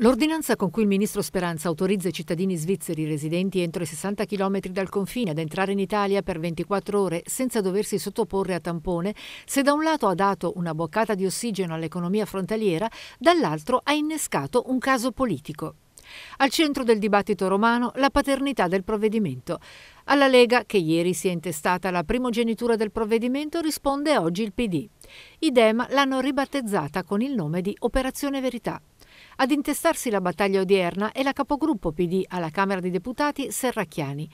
L'ordinanza con cui il ministro Speranza autorizza i cittadini svizzeri residenti entro i 60 km dal confine ad entrare in Italia per 24 ore senza doversi sottoporre a tampone, se da un lato ha dato una boccata di ossigeno all'economia frontaliera, dall'altro ha innescato un caso politico. Al centro del dibattito romano la paternità del provvedimento. Alla Lega, che ieri si è intestata la primogenitura del provvedimento, risponde oggi il PD. I DEM l'hanno ribattezzata con il nome di Operazione Verità. Ad intestarsi la battaglia odierna è la capogruppo PD alla Camera dei Deputati Serracchiani.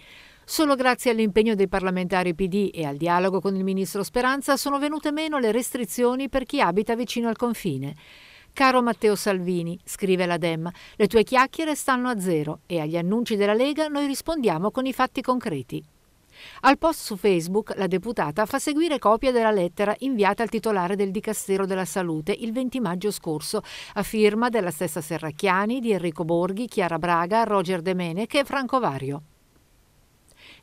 Solo grazie all'impegno dei parlamentari PD e al dialogo con il ministro Speranza sono venute meno le restrizioni per chi abita vicino al confine. Caro Matteo Salvini, scrive la Dem, le tue chiacchiere stanno a zero e agli annunci della Lega noi rispondiamo con i fatti concreti. Al post su Facebook la deputata fa seguire copia della lettera inviata al titolare del Dicastero della Salute il 20 maggio scorso, a firma della stessa Serracchiani, di Enrico Borghi, Chiara Braga, Roger De Menech e Franco Vario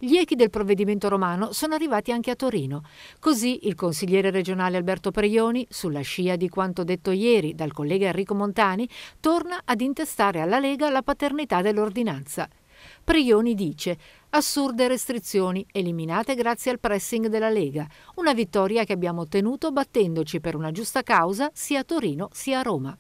gli echi del provvedimento romano sono arrivati anche a Torino. Così il consigliere regionale Alberto Preioni, sulla scia di quanto detto ieri dal collega Enrico Montani, torna ad intestare alla Lega la paternità dell'ordinanza. Prioni dice assurde restrizioni eliminate grazie al pressing della Lega, una vittoria che abbiamo ottenuto battendoci per una giusta causa sia a Torino sia a Roma.